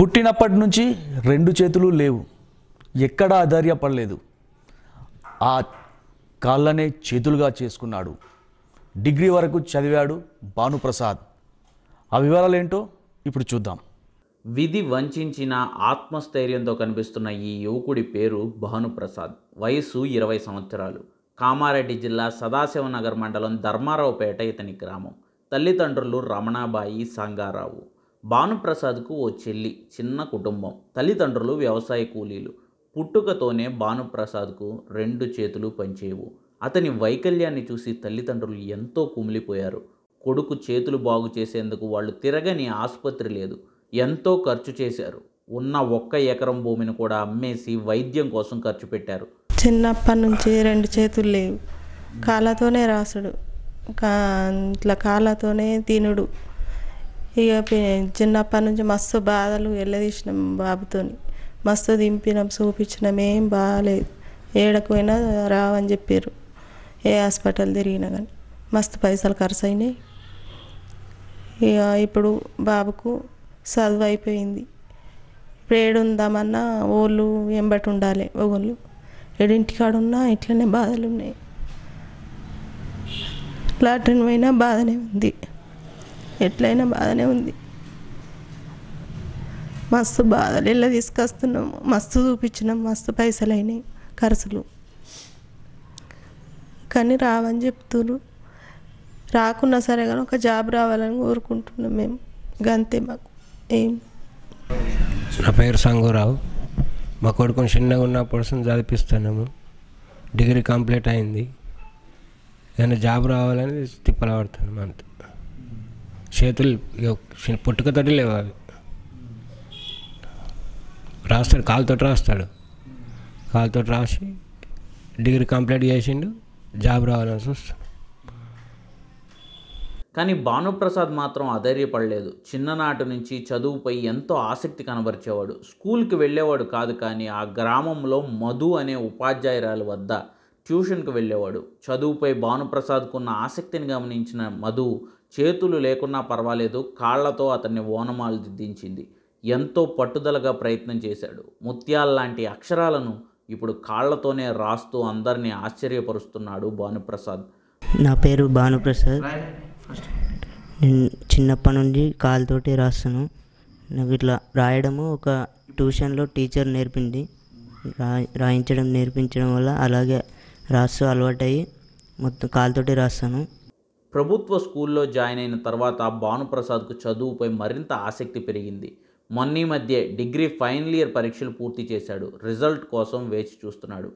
పుట్టినప్పటి నుంచి రెండు చేతులు లేవు ఎక్కడా ఆధార్యపడలేదు ఆ కాళ్ళనే చేతులుగా చేసుకున్నాడు డిగ్రీ వరకు చదివాడు భానుప్రసాద్ ఆ వివరాలేంటో ఇప్పుడు చూద్దాం విధి వంచిన ఆత్మస్థైర్యంతో కనిపిస్తున్న ఈ యువకుడి పేరు భానుప్రసాద్ వయసు ఇరవై సంవత్సరాలు కామారెడ్డి జిల్లా సదాశివనగర్ మండలం ధర్మారావుపేట ఇతని గ్రామం తల్లిదండ్రులు రమణాబాయి సంగారావు భానుప్రసాద్కు ఓ చెల్లి చిన్న కుటుంబం తల్లిదండ్రులు వ్యవసాయ కూలీలు పుట్టుకతోనే భానుప్రసాద్కు రెండు చేతులు పనిచేయవు అతని వైకల్యాన్ని చూసి తల్లిదండ్రులు ఎంతో కుమిలిపోయారు కొడుకు చేతులు బాగు చేసేందుకు వాళ్ళు తిరగని ఆసుపత్రి లేదు ఎంతో ఖర్చు చేశారు ఉన్న ఒక్క ఎకరం భూమిని కూడా అమ్మేసి వైద్యం కోసం ఖర్చు పెట్టారు చిన్నప్పటి నుంచి రెండు చేతులు లేవు కాళ్ళతోనే రాసుడు కా ఇట్లా కాళ్ళతోనే తినుడు ఇక చిన్నప్పటి నుంచి మస్తు బాధలు వెళ్ళదీసినాం బాబుతోని మస్తు దింపినాం చూపించినాం ఏం బాగాలేదు ఏడకపోయినా రావని చెప్పారు ఏ హాస్పిటల్ తిరిగినా కానీ మస్తు పైసలు ఖర్చు అయినాయి ఇక ఇప్పుడు బాబుకు చదువు అయిపోయింది ఇప్పుడు ఏడుందామన్నా ఓళ్ళు ఎంబటి ఉండాలి ఒకళ్ళు ఏడింటికాడున్నా ఇట్లనే బాధలు ఉన్నాయి లాట్రిన్ పోయినా బాధనే ఉంది ఎట్లయినా బాగానే ఉంది మస్తు బాధలు ఇలా తీసుకొస్తున్నాము మస్తు చూపించినాం మస్తు పైసలు అయినాయి ఖర్చులు కానీ రావని చెప్తున్నారు రాకున్నా సరే కానీ ఒక జాబ్ రావాలని కోరుకుంటున్నాం మేము గంతే మాకు ఏం నా పేరు సంగురావు మా కొడుకుని చిన్నగా ఉన్న పర్సన్ చదివిస్తున్నాము డిగ్రీ కంప్లీట్ అయింది ఏదైనా జాబ్ రావాలని తిప్పలాడుతున్నాం అంతే చేతులు పుట్టుకతోటి లేవు అవి రాస్తాడు కాలుతో రాస్తాడు కాలుతో రాసి డిగ్రీ కంప్లీట్ చేసిండు జాబ్ రావాలని కానీ భానుప్రసాద్ మాత్రం అధైర్యపడలేదు చిన్ననాటి నుంచి చదువుపై ఎంతో ఆసక్తి కనబరిచేవాడు స్కూల్కి వెళ్ళేవాడు కాదు కానీ ఆ గ్రామంలో మధు అనే ఉపాధ్యాయురాలు వద్ద ట్యూషన్కి వెళ్ళేవాడు చదువుపై భానుప్రసాద్కున్న ఆసక్తిని గమనించిన మధు చేతులు లేకున్నా పర్వాలేదు కాళ్లతో అతన్ని ఓనమాలు దిద్దించింది ఎంతో పట్టుదలగా ప్రయత్నం చేశాడు ముత్యాల లాంటి అక్షరాలను ఇప్పుడు కాళ్లతోనే రాస్తూ అందరినీ ఆశ్చర్యపరుస్తున్నాడు భానుప్రసాద్ నా పేరు భానుప్రసాద్ నేను చిన్నప్పటి నుండి కాళ్ళతోటి రాస్తాను నాకు ఇట్లా రాయడము ఒక ట్యూషన్లో టీచర్ నేర్పింది రా రాయించడం నేర్పించడం వల్ల అలాగే రాస్తూ అలవాటయ్యి మొత్తం కాలుతోటి రాస్తాను ప్రభుత్వ స్కూల్లో జాయిన్ అయిన తర్వాత భానుప్రసాద్కు చదువుపై మరింత ఆసక్తి పెరిగింది మొన్నీ మధ్య డిగ్రీ ఫైనల్ ఇయర్ పరీక్షలు పూర్తి చేశాడు రిజల్ట్ కోసం వేచి చూస్తున్నాడు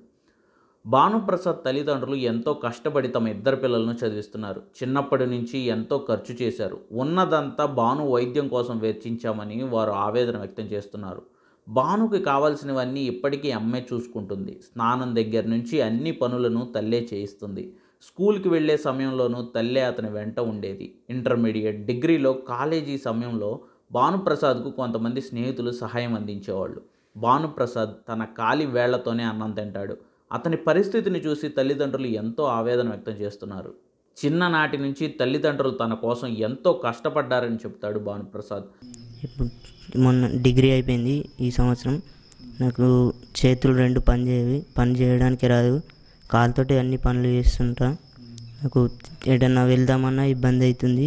భానుప్రసాద్ తల్లిదండ్రులు ఎంతో కష్టపడి తమ ఇద్దరు పిల్లలను చదివిస్తున్నారు చిన్నప్పటి నుంచి ఎంతో ఖర్చు చేశారు ఉన్నదంతా భాను వైద్యం కోసం వెచ్చించామని వారు ఆవేదన వ్యక్తం చేస్తున్నారు భానుకి కావాల్సినవన్నీ ఇప్పటికీ అమ్మే చూసుకుంటుంది స్నానం దగ్గర నుంచి అన్ని పనులను తల్లే చేయిస్తుంది స్కూల్కి వెళ్ళే సమయంలోనూ తల్లి అతని వెంట ఉండేది ఇంటర్మీడియట్ డిగ్రీలో కాలేజీ సమయంలో భానుప్రసాద్కు కొంతమంది స్నేహితులు సహాయం అందించేవాళ్ళు భానుప్రసాద్ తన కాలి వేళ్లతోనే అన్నం తింటాడు అతని పరిస్థితిని చూసి తల్లిదండ్రులు ఎంతో ఆవేదన వ్యక్తం చేస్తున్నారు చిన్ననాటి నుంచి తల్లిదండ్రులు తన కోసం ఎంతో కష్టపడ్డారని చెప్తాడు భానుప్రసాద్ మొన్న డిగ్రీ అయిపోయింది ఈ సంవత్సరం నాకు చేతులు రెండు పని చేయవి పని చేయడానికి రాదు కాలుతోటే అన్ని పనులు చేస్తుంటా నాకు ఎటన్నా వెళ్దామన్నా ఇబ్బంది అవుతుంది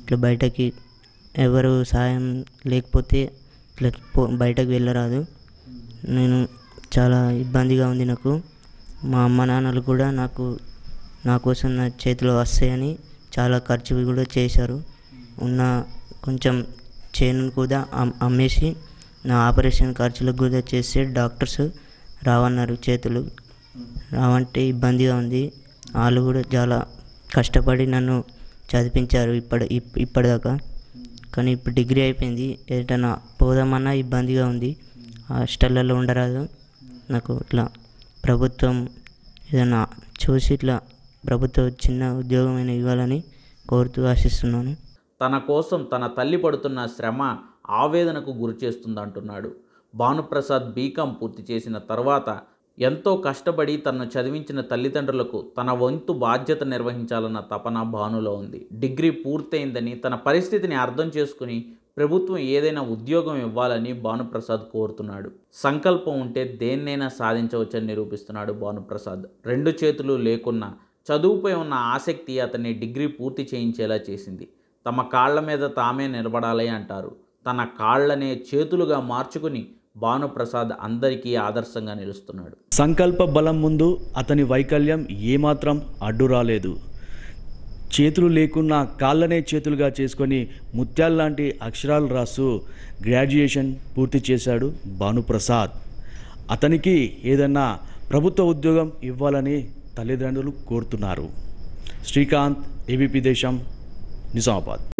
ఇట్లా బయటకి ఎవరు సాయం లేకపోతే ఇట్లా పో బయటకు వెళ్ళరాదు నేను చాలా ఇబ్బందిగా ఉంది నాకు మా అమ్మ నాన్నలు కూడా నాకు నా కోసం నా చేతిలో వస్తాయని చాలా ఖర్చు కూడా చేశారు ఉన్న కొంచెం చేను కూడా అమ్మేసి నా ఆపరేషన్ ఖర్చులకు కూడా చేస్తే డాక్టర్స్ రావన్నారు చేతులు రావంటే ఇబ్బందిగా ఉంది వాళ్ళు కూడా చాలా కష్టపడి నన్ను చదివించారు ఇప్పటి ఇప్పటిదాకా కానీ ఇప్పుడు డిగ్రీ అయిపోయింది ఏదైనా పోదామన్నా ఇబ్బందిగా ఉంది హాస్టల్లలో ఉండరాదు నాకు ఇట్లా ప్రభుత్వం ఏదైనా చూసి ఇట్లా ప్రభుత్వం చిన్న ఉద్యోగమైన ఇవ్వాలని కోరుతూ ఆశిస్తున్నాను తన కోసం తన తల్లి పడుతున్న శ్రమ ఆవేదనకు గురి అంటున్నాడు భానుప్రసాద్ బీకాం పూర్తి చేసిన తర్వాత ఎంతో కష్టపడి తనను చదివించిన తల్లిదండ్రులకు తన వంతు బాధ్యత నిర్వహించాలన్న తపన భానులో ఉంది డిగ్రీ పూర్తయిందని తన పరిస్థితిని అర్థం చేసుకుని ప్రభుత్వం ఏదైనా ఉద్యోగం ఇవ్వాలని భానుప్రసాద్ కోరుతున్నాడు సంకల్పం ఉంటే దేన్నైనా సాధించవచ్చని నిరూపిస్తున్నాడు భానుప్రసాద్ రెండు చేతులు లేకున్నా చదువుపై ఉన్న ఆసక్తి అతన్ని డిగ్రీ పూర్తి చేయించేలా చేసింది తమ కాళ్ల మీద తామే నిలబడాలి అంటారు తన కాళ్లనే చేతులుగా మార్చుకుని భానుప్రసాద్ అందరికీ ఆదర్శంగా నిలుస్తున్నాడు సంకల్ప బలం ముందు అతని వైకల్యం ఏమాత్రం అడ్డు రాలేదు చేతులు లేకున్నా కాళ్ళనే చేతులుగా చేసుకొని ముత్యాల లాంటి అక్షరాలు రాస్తూ గ్రాడ్యుయేషన్ పూర్తి చేశాడు భానుప్రసాద్ అతనికి ఏదన్నా ప్రభుత్వ ఉద్యోగం ఇవ్వాలని తల్లిదండ్రులు కోరుతున్నారు శ్రీకాంత్ ఏబిపి దేశం నిజామాబాద్